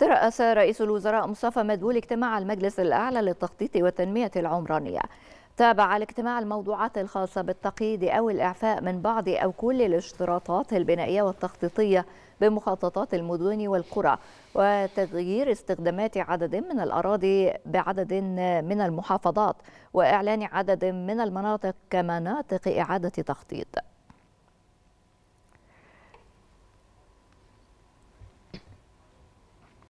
ترأس رئيس الوزراء مصطفى مدبول اجتماع المجلس الأعلى للتخطيط والتنمية العمرانية تابع الاجتماع الموضوعات الخاصة بالتقييد أو الإعفاء من بعض أو كل الاشتراطات البنائية والتخطيطية بمخططات المدن والقرى وتغيير استخدامات عدد من الأراضي بعدد من المحافظات وإعلان عدد من المناطق كمناطق إعادة تخطيط